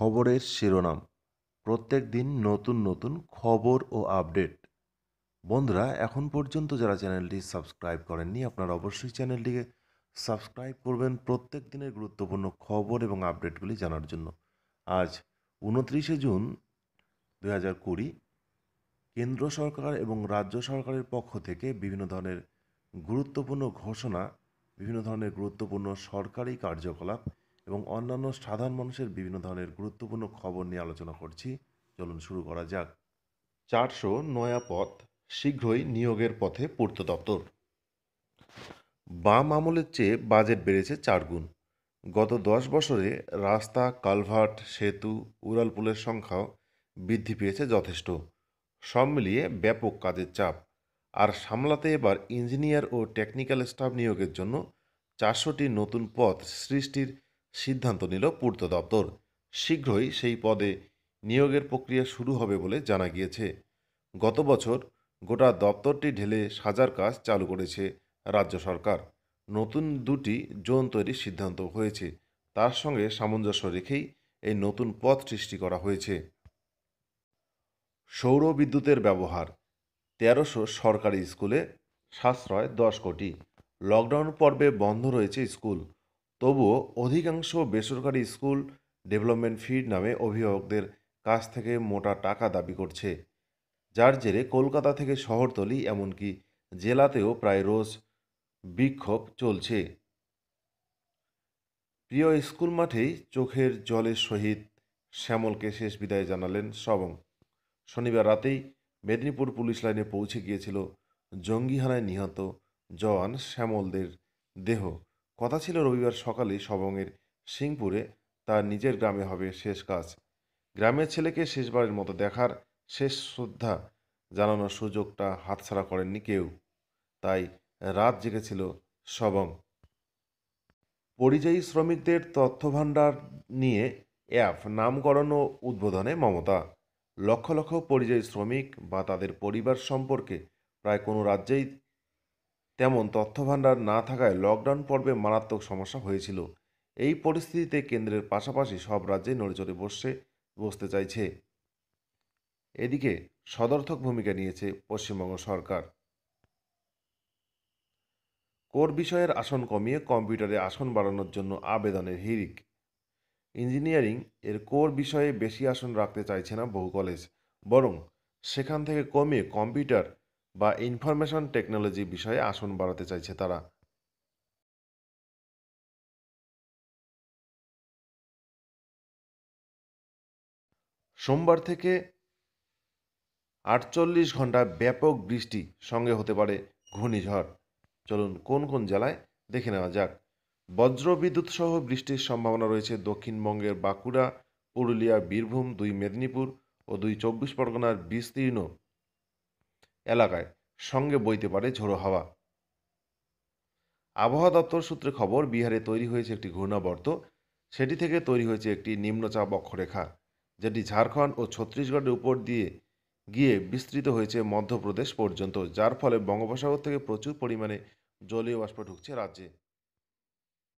খবরের শিরোনাম প্রত্যেক দিন নতুন নতুন খবর ও আপডেট বন্ধুরা এখন পর্যন্ত যারা চ্যানেলটি সাবস্ক্রাইব করেননি আপনারা অবশ্যই চ্যানেলটিকে সাবস্ক্রাইব করবেন প্রত্যেক দিনের গুরুত্বপূর্ণ খবর এবং আপডেটগুলি জানার জন্য আজ উনত্রিশে জুন দু হাজার কুড়ি কেন্দ্র সরকার এবং রাজ্য সরকারের পক্ষ থেকে বিভিন্ন ধরনের গুরুত্বপূর্ণ ঘোষণা বিভিন্ন ধরনের গুরুত্বপূর্ণ সরকারি কার্যকলাপ এবং অন্যান্য সাধারণ মানুষের বিভিন্ন ধরনের গুরুত্বপূর্ণ খবর নিয়ে আলোচনা করছি চলুন শুরু করা যাক চারশো নয়া পথ শীঘ্রই নিয়োগের পথে পূর্ত দপ্তর বাম আমলের চেয়ে বাজেট বেড়েছে চারগুণ গত দশ বছরে রাস্তা কালভার্ট সেতু উড়ালপুলের সংখ্যাও বৃদ্ধি পেয়েছে যথেষ্ট সব মিলিয়ে ব্যাপক কাজের চাপ আর সামলাতে এবার ইঞ্জিনিয়ার ও টেকনিক্যাল স্টাফ নিয়োগের জন্য চারশোটি নতুন পথ সৃষ্টির সিদ্ধান্ত নিল পূর্ত দপ্তর শীঘ্রই সেই পদে নিয়োগের প্রক্রিয়া শুরু হবে বলে জানা গিয়েছে গত বছর গোটা দপ্তরটি ঢেলে সাজার কাজ চালু করেছে রাজ্য সরকার নতুন দুটি জোন তৈরির সিদ্ধান্ত হয়েছে তার সঙ্গে সামঞ্জস্য রেখেই এই নতুন পথ সৃষ্টি করা হয়েছে সৌর বিদ্যুতের ব্যবহার তেরোশো সরকারি স্কুলে সাশ্রয় দশ কোটি লকডাউন পর্বে বন্ধ রয়েছে স্কুল তবুও অধিকাংশ বেসরকারি স্কুল ডেভেলপমেন্ট ফির নামে অভিভাবকদের কাছ থেকে মোটা টাকা দাবি করছে যার জেরে কলকাতা থেকে শহরতলি এমনকি জেলাতেও প্রায় রোজ বিক্ষোভ চলছে প্রিয় স্কুল মাঠেই চোখের জলের সহিত শ্যামলকে শেষ বিদায় জানালেন শবং শনিবার রাতেই মেদিনীপুর পুলিশ লাইনে পৌঁছে গিয়েছিল জঙ্গিহানায় নিহত জওয়ান শ্যামলদের দেহ কথা ছিল রবিবার সকালে সবংয়ের সিংপুরে তার নিজের গ্রামে হবে শেষ কাজ গ্রামের ছেলেকে শেষবারের মতো দেখার শেষ শ্রদ্ধা জানানোর সুযোগটা হাতছাড়া করেননি কেউ তাই রাত জেগেছিল সবং পরিযায়ী শ্রমিকদের তথ্যভাণ্ডার নিয়ে অ্যাপ নামকরণ ও উদ্বোধনে মমতা লক্ষ লক্ষ পরিযায়ী শ্রমিক বা তাদের পরিবার সম্পর্কে প্রায় কোনো রাজ্যেই তেমন তথ্যভাণ্ডার না থাকায় লকডাউন পর্বে মারাত্মক সমস্যা হয়েছিল এই পরিস্থিতিতে কেন্দ্রের পাশাপাশি সব রাজ্যে নড়েচড়ে বসছে বসতে চাইছে এদিকে সদর্থক ভূমিকা নিয়েছে পশ্চিমবঙ্গ সরকার কোর বিষয়ের আসন কমিয়ে কম্পিউটারে আসন বাড়ানোর জন্য আবেদনের হিরিক ইঞ্জিনিয়ারিং এর কোর বিষয়ে বেশি আসন রাখতে চাইছে না বহু কলেজ বরং সেখান থেকে কমিয়ে কম্পিউটার বা ইনফরমেশন টেকনোলজি বিষয়ে আসন বাড়াতে চাইছে তারা সোমবার থেকে আটচল্লিশ ঘন্টা ব্যাপক বৃষ্টি সঙ্গে হতে পারে ঘূর্ণিঝড় চলুন কোন কোন জেলায় দেখে নেওয়া যাক বজ্রবিদ্যুৎ সহ বৃষ্টির সম্ভাবনা রয়েছে দক্ষিণবঙ্গের বাঁকুড়া পুরুলিয়া বীরভূম দুই মেদিনীপুর ও দুই চব্বিশ পরগনার বিস্তীর্ণ এলাকায় সঙ্গে বইতে পারে ঝোড়ো হাওয়া আবহাওয়া দপ্তর সূত্রে খবর বিহারে তৈরি হয়েছে একটি ঘূর্ণাবর্ত সেটি থেকে তৈরি হয়েছে একটি নিম্নচাপ অক্ষরেখা যেটি ঝাড়খণ্ড ও ছত্তিশগড়ের উপর দিয়ে গিয়ে বিস্তৃত হয়েছে মধ্যপ্রদেশ পর্যন্ত যার ফলে বঙ্গোপসাগর থেকে প্রচুর পরিমাণে জলীয় বাষ্প ঢুকছে রাজ্যে